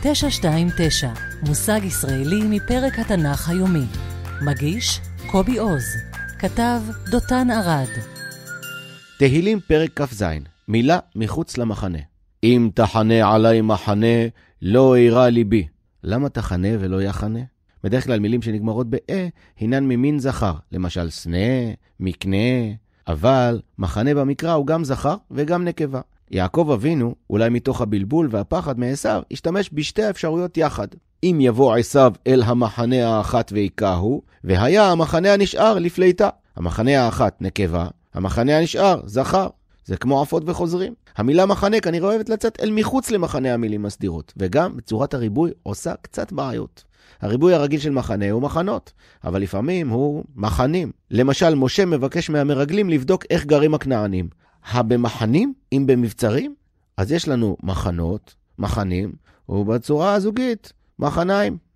929, מושג ישראלי מפרק התנ"ך היומי. מגיש, קובי עוז. כתב, דותן ארד. תהילים פרק כ"ז, מילה מחוץ למחנה. אם תחנה עלי מחנה, לא אירע ליבי. למה תחנה ולא יחנה? בדרך כלל מילים שנגמרות ב-א הינן ממין זכר, למשל סנה, מקנה, אבל מחנה במקרא הוא גם זכר וגם נקבה. יעקב אבינו, אולי מתוך הבלבול והפחד מעשיו, השתמש בשתי האפשרויות יחד. אם יבוא עשיו אל המחנה האחת והיכהו, והיה המחנה הנשאר לפליטה. המחנה האחת נקבה, המחנה הנשאר זכר. זה כמו עפות וחוזרים. המילה מחנה כנראה אוהבת לצאת אל מחוץ למחנה המילים הסדירות, וגם בצורת הריבוי עושה קצת בעיות. הריבוי הרגיל של מחנה הוא מחנות, אבל לפעמים הוא מחנים. למשל, משה מבקש מהמרגלים לבדוק איך גרים הכנענים. הבמחנים, אם במבצרים, אז יש לנו מחנות, מחנים, ובצורה הזוגית, מחניים.